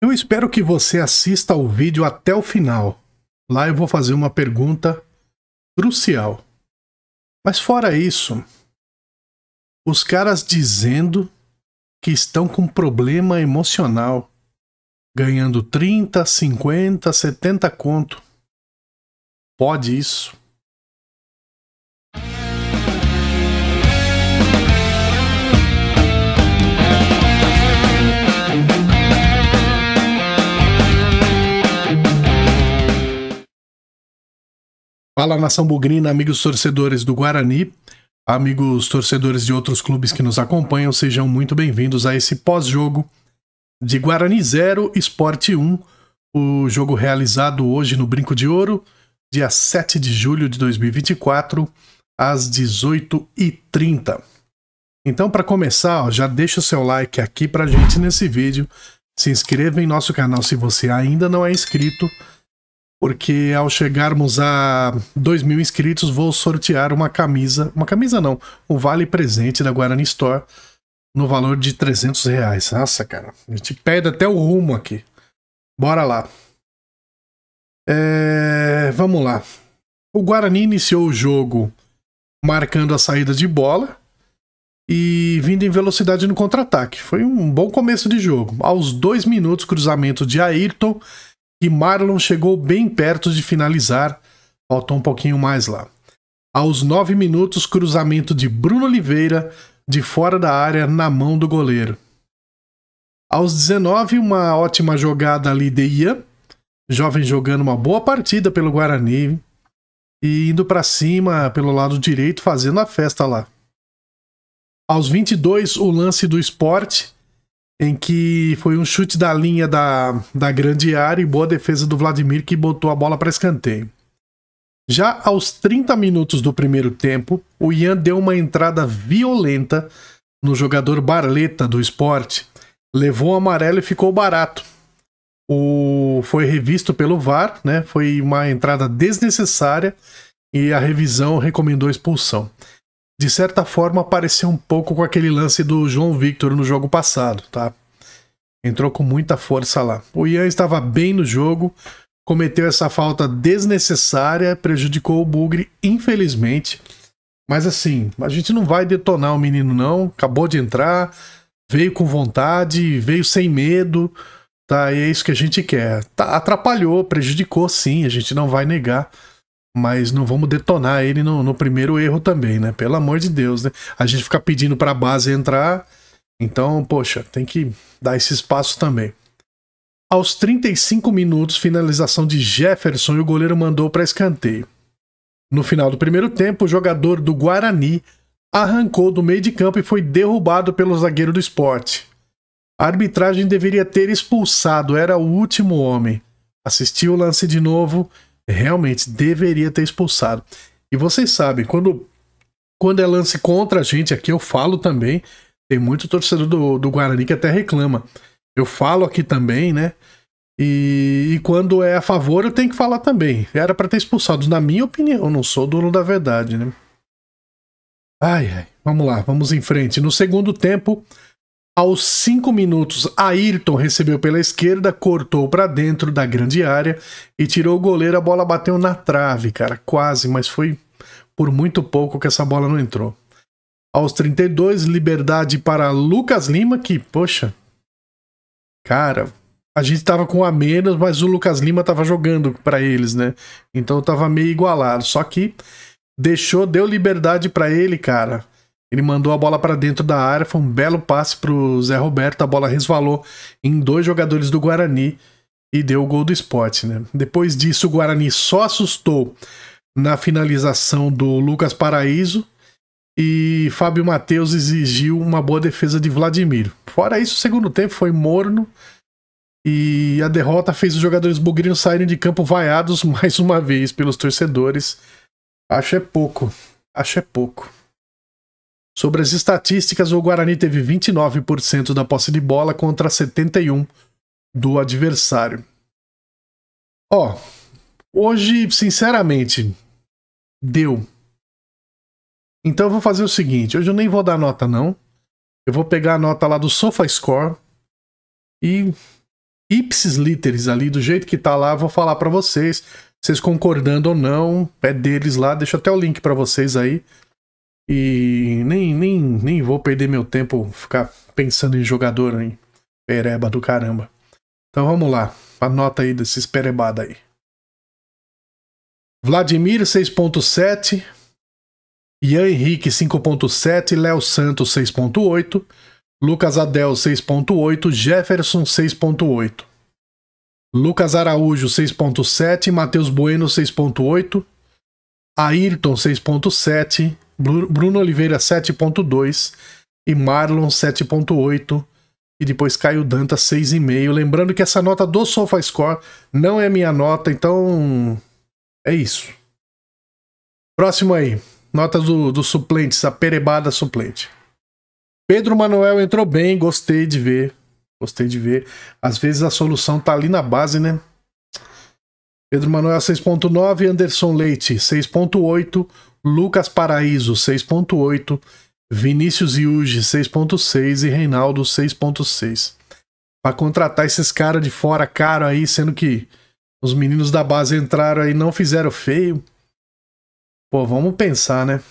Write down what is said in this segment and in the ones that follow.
Eu espero que você assista ao vídeo até o final. Lá eu vou fazer uma pergunta crucial. Mas fora isso, os caras dizendo que estão com problema emocional, ganhando 30, 50, 70 conto. Pode isso. Fala nação bugrina, amigos torcedores do Guarani, amigos torcedores de outros clubes que nos acompanham, sejam muito bem-vindos a esse pós-jogo de Guarani 0, Esporte 1, o jogo realizado hoje no Brinco de Ouro, dia 7 de julho de 2024, às 18h30. Então, para começar, ó, já deixa o seu like aqui para gente nesse vídeo, se inscreva em nosso canal se você ainda não é inscrito, porque ao chegarmos a 2 mil inscritos, vou sortear uma camisa, uma camisa não, um vale presente da Guarani Store no valor de 300 reais. Nossa, cara, a gente perde até o rumo aqui. Bora lá. É, vamos lá. O Guarani iniciou o jogo marcando a saída de bola e vindo em velocidade no contra-ataque. Foi um bom começo de jogo. Aos dois minutos, cruzamento de Ayrton que Marlon chegou bem perto de finalizar, faltou um pouquinho mais lá. Aos nove minutos, cruzamento de Bruno Oliveira de fora da área na mão do goleiro. Aos 19, uma ótima jogada ali de Ian, jovem jogando uma boa partida pelo Guarani e indo para cima pelo lado direito fazendo a festa lá. Aos 22, o lance do esporte, em que foi um chute da linha da, da grande área e boa defesa do Vladimir que botou a bola para escanteio. Já aos 30 minutos do primeiro tempo, o Ian deu uma entrada violenta no jogador Barleta do esporte, levou o amarelo e ficou barato. O foi revisto pelo VAR, né? Foi uma entrada desnecessária e a revisão recomendou a expulsão de certa forma apareceu um pouco com aquele lance do João Victor no jogo passado, tá? Entrou com muita força lá. O Ian estava bem no jogo, cometeu essa falta desnecessária, prejudicou o Bugre, infelizmente. Mas assim, a gente não vai detonar o menino não, acabou de entrar, veio com vontade, veio sem medo, tá? E é isso que a gente quer. Tá, atrapalhou, prejudicou sim, a gente não vai negar mas não vamos detonar ele no, no, primeiro erro também, né? Pelo amor de Deus, né? A gente fica pedindo para a base entrar, então, poxa, tem que dar esse espaço também. Aos 35 minutos, finalização de Jefferson e o goleiro mandou para escanteio. No final do primeiro tempo, o jogador do Guarani arrancou do meio de campo e foi derrubado pelo zagueiro do esporte. A arbitragem deveria ter expulsado, era o último homem. Assistiu o lance de novo realmente deveria ter expulsado. E vocês sabem, quando, quando é lance contra a gente, aqui eu falo também, tem muito torcedor do, do Guarani que até reclama. Eu falo aqui também, né? E, e quando é a favor, eu tenho que falar também. Era para ter expulsado, na minha opinião, não sou dono da verdade, né? Ai, ai, vamos lá, vamos em frente. No segundo tempo, aos cinco minutos, Ayrton recebeu pela esquerda, cortou para dentro da grande área e tirou o goleiro. A bola bateu na trave, cara, quase, mas foi por muito pouco que essa bola não entrou. Aos 32, liberdade para Lucas Lima, que, poxa, cara, a gente tava com a menos, mas o Lucas Lima tava jogando para eles, né? Então tava meio igualado. Só que deixou, deu liberdade para ele, cara. Ele mandou a bola para dentro da área, foi um belo passe para o Zé Roberto, a bola resvalou em dois jogadores do Guarani e deu o gol do esporte. Né? Depois disso, o Guarani só assustou na finalização do Lucas Paraíso e Fábio Matheus exigiu uma boa defesa de Vladimir. Fora isso, o segundo tempo foi morno e a derrota fez os jogadores bugrinos saírem de campo vaiados mais uma vez pelos torcedores. Acho é pouco, acho é pouco. Sobre as estatísticas, o Guarani teve 29% da posse de bola contra 71% do adversário. Ó, oh, hoje, sinceramente, deu. Então eu vou fazer o seguinte, hoje eu nem vou dar nota não. Eu vou pegar a nota lá do SofaScore e ipsis literis ali, do jeito que tá lá, vou falar para vocês, vocês concordando ou não, é deles lá, deixo até o link para vocês aí. E nem, nem, nem vou perder meu tempo ficar pensando em jogador hein? Pereba do caramba. Então vamos lá. Anota aí desses perebada aí. Vladimir 6.7, Ian Henrique 5.7, Léo Santos 6.8, Lucas Adel 6.8, Jefferson 6.8, Lucas Araújo 6.7, Matheus Bueno 6.8, Ayrton 6.7, Bruno Oliveira 7.2 e Marlon 7.8 e depois Caio Danta 6,5. Lembrando que essa nota do SofaScore não é minha nota, então é isso. Próximo aí, notas dos do suplentes, a perebada suplente. Pedro Manuel entrou bem, gostei de ver. Gostei de ver. Às vezes a solução tá ali na base, né? Pedro Manuel 6.9, Anderson Leite 6.8. Lucas Paraíso 6.8, Vinícius Iuge 6.6 e Reinaldo 6.6. Para contratar esses caras de fora caro aí, sendo que os meninos da base entraram aí não fizeram feio. Pô, vamos pensar, né?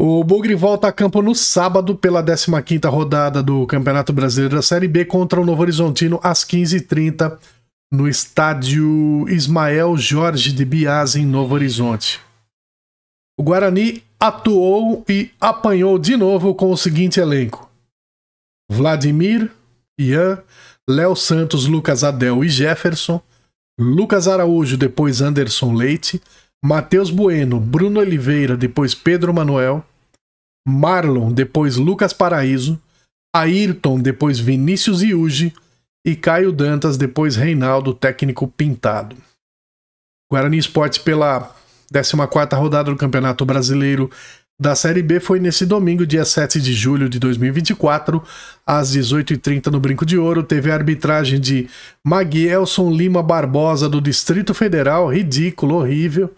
O Bugre volta a campo no sábado pela 15ª rodada do Campeonato Brasileiro da Série B contra o Novo Horizontino às 15h30 no estádio Ismael Jorge de Bias, em Novo Horizonte. O Guarani atuou e apanhou de novo com o seguinte elenco: Vladimir, Ian, Léo Santos, Lucas Adel e Jefferson, Lucas Araújo, depois Anderson Leite, Matheus Bueno, Bruno Oliveira, depois Pedro Manuel, Marlon, depois Lucas Paraíso, Ayrton, depois Vinícius Iuge, e Caio Dantas, depois Reinaldo, técnico pintado. Guarani Esportes pela 14 rodada do Campeonato Brasileiro da Série B foi nesse domingo, dia 7 de julho de 2024, às 18h30 no Brinco de Ouro, teve a arbitragem de Maguielson Lima Barbosa do Distrito Federal, ridículo, horrível.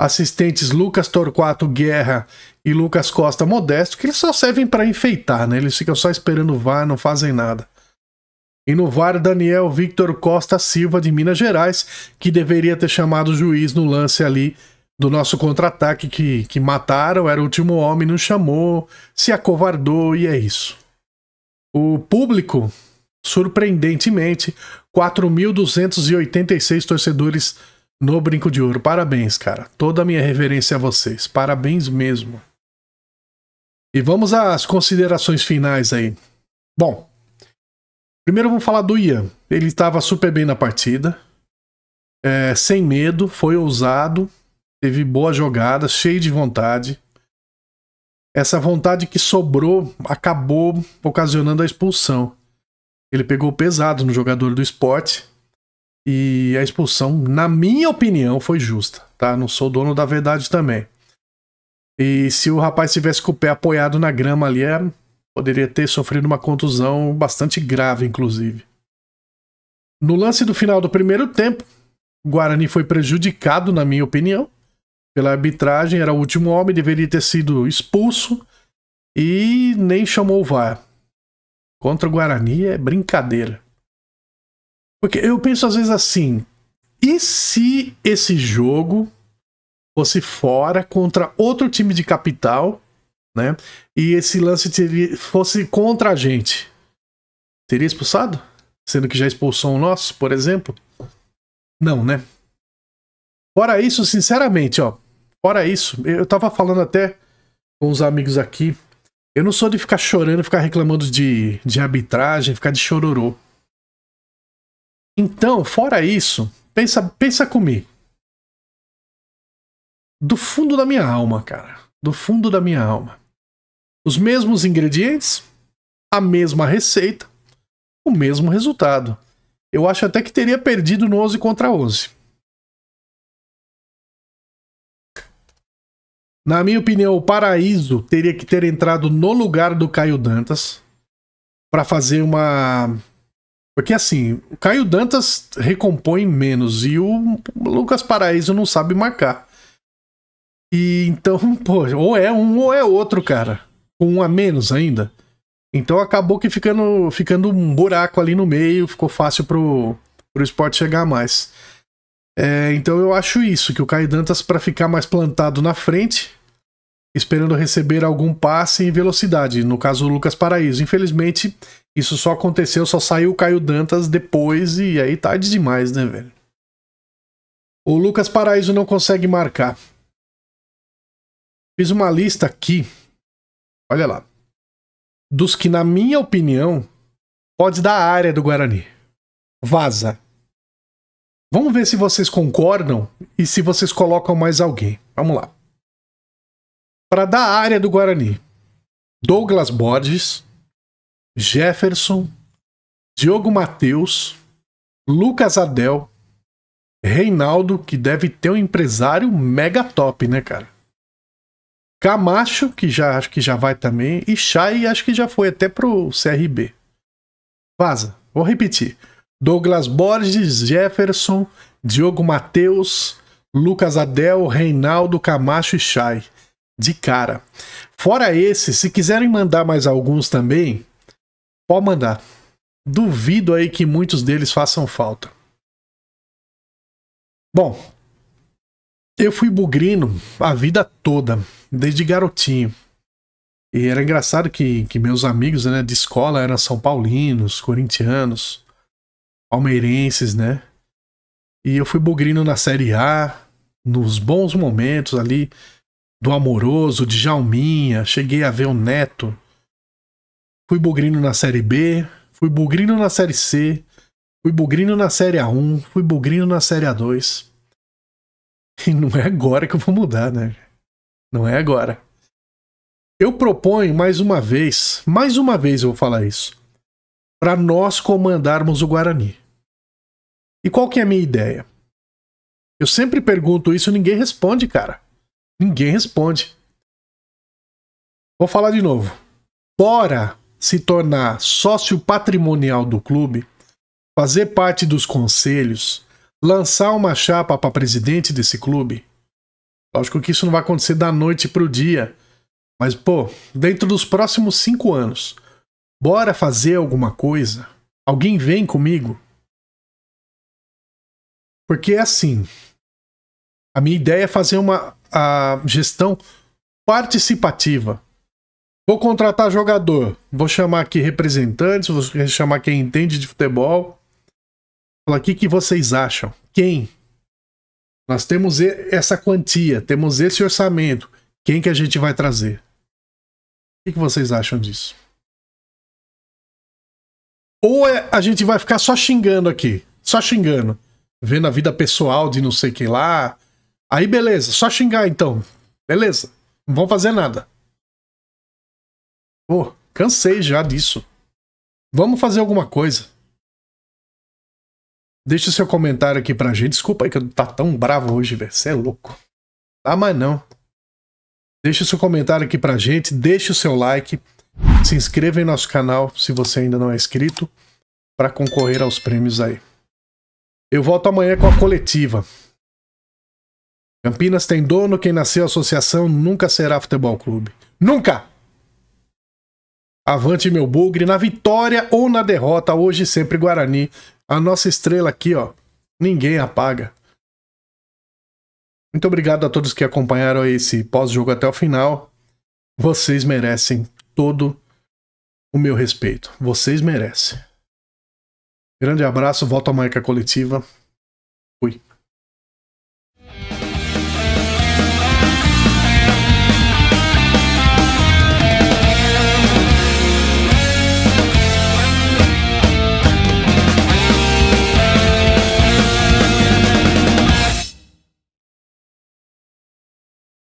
Assistentes Lucas Torquato Guerra e Lucas Costa Modesto, que eles só servem para enfeitar, né? Eles ficam só esperando o VAR, não fazem nada. Inovar Daniel Victor Costa Silva, de Minas Gerais, que deveria ter chamado o juiz no lance ali do nosso contra-ataque que, que mataram, era o último homem, não chamou, se acovardou e é isso. O público, surpreendentemente, 4.286 torcedores no Brinco de Ouro. Parabéns, cara. Toda a minha reverência a vocês. Parabéns mesmo. E vamos às considerações finais aí. Bom, Primeiro vamos falar do Ian. Ele estava super bem na partida, é, sem medo, foi ousado, teve boa jogada, cheio de vontade. Essa vontade que sobrou acabou ocasionando a expulsão. Ele pegou pesado no jogador do esporte e a expulsão, na minha opinião, foi justa, tá? Não sou dono da verdade também. E se o rapaz tivesse com o pé apoiado na grama ali, é Poderia ter sofrido uma contusão bastante grave, inclusive. No lance do final do primeiro tempo, o Guarani foi prejudicado, na minha opinião, pela arbitragem. Era o último homem, deveria ter sido expulso e nem chamou o VAR. Contra o Guarani é brincadeira. Porque eu penso às vezes assim: e se esse jogo fosse fora contra outro time de capital né? E esse lance teria, fosse contra a gente, teria expulsado? Sendo que já expulsou o nosso, por exemplo? Não, né? Fora isso, sinceramente, ó. Fora isso, eu tava falando até com os amigos aqui. Eu não sou de ficar chorando, ficar reclamando de, de arbitragem, ficar de chororô. Então, fora isso, pensa, pensa comigo. Do fundo da minha alma, cara. Do fundo da minha alma. Os mesmos ingredientes, a mesma receita, o mesmo resultado. Eu acho até que teria perdido no 11 contra 11. Na minha opinião, o Paraíso teria que ter entrado no lugar do Caio Dantas para fazer uma. Porque assim, o Caio Dantas recompõe menos e o Lucas Paraíso não sabe marcar. E então, pô, ou é um ou é outro, cara com um a menos ainda. Então acabou que ficando, ficando um buraco ali no meio, ficou fácil pro, pro esporte chegar mais. É, então eu acho isso, que o Caio Dantas para ficar mais plantado na frente, esperando receber algum passe em velocidade, no caso o Lucas Paraíso. Infelizmente, isso só aconteceu, só saiu o Caio Dantas depois e aí tarde demais, né, velho? O Lucas Paraíso não consegue marcar. Fiz uma lista aqui Olha lá. Dos que, na minha opinião, pode dar a área do Guarani. Vaza. Vamos ver se vocês concordam e se vocês colocam mais alguém. Vamos lá. Para dar a área do Guarani, Douglas Borges, Jefferson, Diogo Matheus, Lucas Adel, Reinaldo, que deve ter um empresário mega top, né, cara? Camacho, que já acho que já vai também, e Chay acho que já foi até pro CRB. Vaza. Vou repetir. Douglas Borges, Jefferson, Diogo Matheus, Lucas Adel, Reinaldo Camacho e Chay. De cara. Fora esse, se quiserem mandar mais alguns também, pode mandar. Duvido aí que muitos deles façam falta. Bom, eu fui bugrino a vida toda desde garotinho. E era engraçado que, que meus amigos né, de escola eram São Paulinos, corintianos, palmeirenses, né? E eu fui bugrino na Série A, nos bons momentos ali do Amoroso, de Jalminha, cheguei a ver o Neto. Fui bugrino na Série B, fui bugrino na Série C, fui bugrino na Série A1, fui bugrino na Série A2. E não é agora que eu vou mudar, né? Não é agora. Eu proponho mais uma vez, mais uma vez eu vou falar isso, para nós comandarmos o Guarani. E qual que é a minha ideia? Eu sempre pergunto isso e ninguém responde, cara. Ninguém responde. Vou falar de novo. Bora se tornar sócio patrimonial do clube, fazer parte dos conselhos, lançar uma chapa para presidente desse clube Lógico que isso não vai acontecer da noite para o dia. Mas, pô, dentro dos próximos cinco anos, bora fazer alguma coisa? Alguém vem comigo? Porque é assim. A minha ideia é fazer uma a gestão participativa. Vou contratar jogador, vou chamar aqui representantes, vou chamar quem entende de futebol. Falar o que, que vocês acham? Quem nós temos essa quantia, temos esse orçamento. Quem que a gente vai trazer? O que vocês acham disso? Ou é, a gente vai ficar só xingando aqui, só xingando, vendo a vida pessoal de não sei quem lá. Aí beleza, só xingar então. Beleza, não vão fazer nada. Pô, cansei já disso. Vamos fazer alguma coisa. Deixa o seu comentário aqui pra gente. Desculpa aí que eu tá tão bravo hoje, velho. Você é louco. Tá, mas não. Deixa o seu comentário aqui pra gente. Deixa o seu like. Se inscreva em nosso canal se você ainda não é inscrito. para concorrer aos prêmios aí. Eu volto amanhã com a coletiva. Campinas tem dono, quem nasceu associação nunca será futebol clube. Nunca! Avante meu bugre, na vitória ou na derrota, hoje sempre Guarani, a nossa estrela aqui, ó, ninguém apaga. Muito obrigado a todos que acompanharam esse pós-jogo até o final. Vocês merecem todo o meu respeito. Vocês merecem. Grande abraço, volta à marca coletiva. Fui.